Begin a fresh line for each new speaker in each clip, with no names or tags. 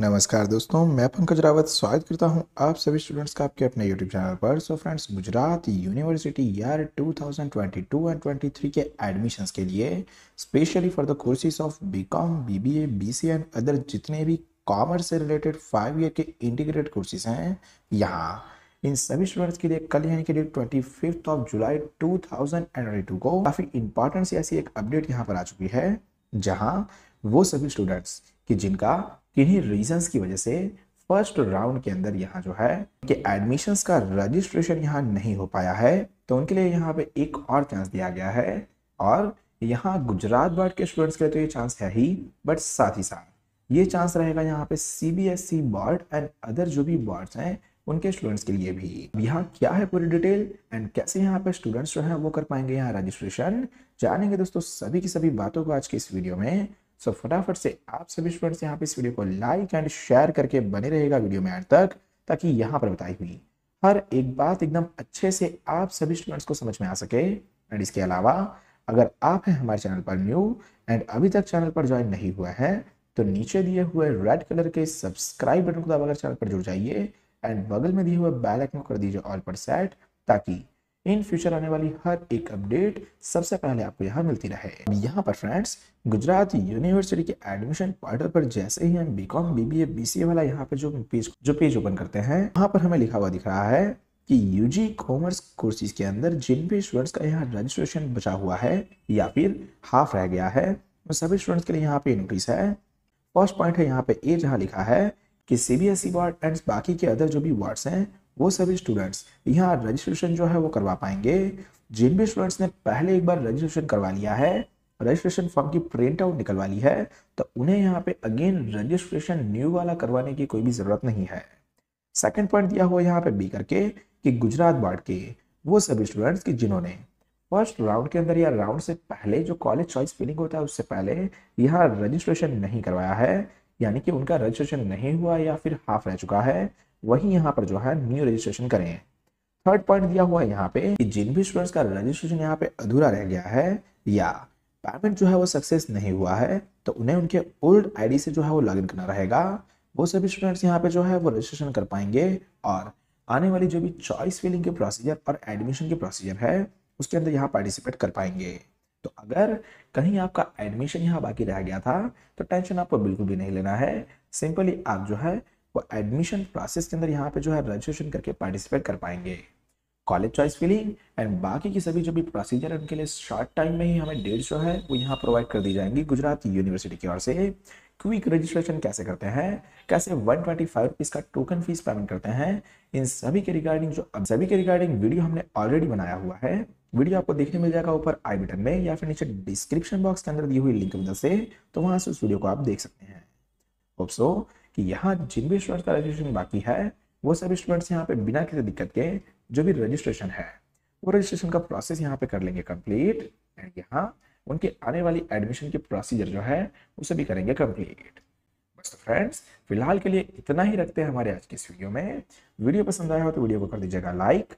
नमस्कार दोस्तों मैं पंकज रावत स्वागत करता हूं आप सभी स्टूडेंट्स का आपके अपने यूट्यूब चैनल पर so friends Gujarat university year 2022 and 23 के एडमिशंस के लिए specially for the courses of BCom BBA BCA and other जितने भी कॉमर्स से रिलेटेड फाइव ईयर के इंटीग्रेटेड कोर्सेज हैं यहाँ इन सभी स्टूडेंट्स के लिए कल यानी कि date twenty of July two को काफ़ी इंपॉर्टेंट सी ऐसी एक अपडेट यहाँ पर आ चुकी है जहाँ वो सभी स्टूडेंट्स कि जिनका किन्हीं रीजंस की वजह से फर्स्ट राउंड के अंदर यहाँ जो है कि एडमिशंस का रजिस्ट्रेशन यहाँ नहीं हो पाया है तो उनके लिए यहाँ पे एक और चांस दिया गया है और यहाँ गुजरात बोर्ड के स्टूडेंट्स के लिए तो ये चांस है ही बट साथ ही साथ ये चांस रहेगा यहाँ पे C B S E board and other जो भी बोर्ड हैं उनके स्टूडेंट्स के लिए भी यहाँ क्या है पूरी डिटेल एंड कैसे यहाँ पे स्टूडेंट्स जो है वो कर पाएंगे यहाँ रजिस्ट्रेशन जानेंगे दोस्तों सभी की सभी बातों को आज के इस वीडियो में सो फटाफट से आप सभी स्टूडेंट्स यहाँ पे इस वीडियो को लाइक एंड शेयर करके बने रहेगा वीडियो में अंत तक ताकि यहाँ पर बताई हुई हर एक बात एकदम अच्छे से आप सभी स्टूडेंट्स को समझ में आ सके एंड इसके अलावा अगर आप हैं हमारे चैनल पर न्यू एंड अभी तक चैनल पर ज्वाइन नहीं हुआ है तो नीचे दिए हुए रेड कलर के सब्सक्राइब बटन को दबाकर चैनल पर जुड़ जाइए एंड बगल में दिए हुए बेल आइकन कर दीजिए ऑल पर सेट ताकि इन फ्यूचर आने वाली हर एक अपडेट सबसे पहले आपको यहाँ मिलती रहे यहाँ पर फ्रेंड्स गुजरात यूनिवर्सिटी के एडमिशन पोर्टल पर जैसे ही हम बीकॉम बीबीए बीसीए वाला यहाँ पर जो पेज जो पेज ओपन करते हैं वहाँ पर हमें लिखा हुआ दिख रहा है कि यूजी कॉमर्स कोर्सेज के अंदर जिन भी स्टूडेंट्स का यहाँ रजिस्ट्रेशन बचा हुआ है या फिर हाफ रह गया है तो सभी स्टूडेंट्स के लिए यहाँ पे नोटिस है फर्स्ट पॉइंट है यहाँ पे ए जहाँ लिखा है कि C B S E board and बाकी के अदर जो भी वार्ड्स हैं वो सभी स्टूडेंट्स यहाँ रजिस्ट्रेशन जो है वो करवा पाएंगे जिन भी स्टूडेंट्स ने पहले एक बार रजिस्ट्रेशन करवा लिया है रजिस्ट्रेशन फॉर्म की प्रिंट आउट निकलवा ली है तो उन्हें यहाँ पे अगेन रजिस्ट्रेशन न्यू वाला करवाने की कोई भी ज़रूरत नहीं है सेकेंड पॉइंट दिया हुआ यहाँ पे बी करके कि गुजरात बार्ड के वो सभी स्टूडेंट्स की जिन्होंने फर्स्ट राउंड के अंदर या राउंड से पहले जो कॉलेज चॉइस फिलिंग होता है उससे पहले यहाँ रजिस्ट्रेशन नहीं करवाया है यानी कि उनका रजिस्ट्रेशन नहीं हुआ या फिर हाफ रह चुका है वही यहाँ पर जो है न्यू रजिस्ट्रेशन करें थर्ड पॉइंट दिया हुआ है यहाँ पे कि जिन भी स्टूडेंट्स का रजिस्ट्रेशन यहाँ पे अधूरा रह गया है या पेमेंट जो है वो सक्सेस नहीं हुआ है तो उन्हें उनके ओल्ड आईडी से जो है वो लॉगिन करना रहेगा वो सभी स्टूडेंट्स यहाँ पे जो है वो रजिस्ट्रेशन कर पाएंगे और आने वाली जो भी चॉइस फिलिंग के प्रोसीजर और एडमिशन की प्रोसीजर है उसके अंदर यहाँ पार्टिसिपेट कर पाएंगे तो अगर कहीं आपका एडमिशन यहाँ बाकी रह गया था तो टेंशन आपको बिल्कुल भी नहीं लेना है सिंपली आप जो है वो एडमिशन प्रोसेस के अंदर यहाँ पे जो है रजिस्ट्रेशन करके पार्टिसिपेट कर पाएंगे कॉलेज चॉइस फिलिंग एंड बाकी की सभी जो भी प्रोसीजर है उनके लिए शॉर्ट टाइम में ही हमें डेट्स जो है वो यहाँ प्रोवाइड कर दी जाएंगी गुजरात यूनिवर्सिटी की ओर से क्विक रजिस्ट्रेशन कैसे करते हैं कैसे वन ट्वेंटी फाइव रुपीज़ का टोकन फीस पेमेंट करते हैं इन सभी के रिगार्डिंग जो अब सभी के रिगार्डिंग वीडियो हमने ऑलरेडी बनाया हुआ है वीडियो आपको देखने मिल जाएगा ऊपर आई बटन में या फिर नीचे डिस्क्रिप्शन बॉक्स के अंदर दी हुई लिंक वजह से तो वहाँ से उस वीडियो को आप देख सकते हैं होप कि यहाँ जिन भी स्टूडेंट्स का रजिस्ट्रेशन बाकी है वो सभी स्टूडेंट्स यहाँ पे बिना किसी दिक्कत के जो भी रजिस्ट्रेशन है वो रजिस्ट्रेशन का प्रोसेस यहाँ पे कर लेंगे कंप्लीट एंड यहाँ उनके आने वाली एडमिशन की प्रोसीजर जो है उसे भी करेंगे कंप्लीट बस तो फ्रेंड्स फिलहाल के लिए इतना ही रखते हैं हमारे आज के इस वीडियो में वीडियो पसंद आया हो तो वीडियो को कर दीजिएगा लाइक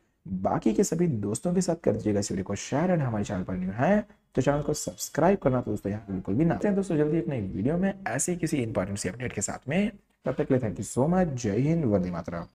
बाकी के सभी दोस्तों के साथ कर दीजिएगा इस वीडियो को शेयर एंड हमारे चैनल पर न्यू है तो चैनल को सब्सक्राइब करना तो दोस्तों यहाँ बिल्कुल भी ना दोस्तों जल्दी एक नई वीडियो में ऐसे ही किसी इंपॉर्टेंट सी अपडेट के साथ में तब तक के लिए थैंक यू सो मच जय हिंद वंदे मातरम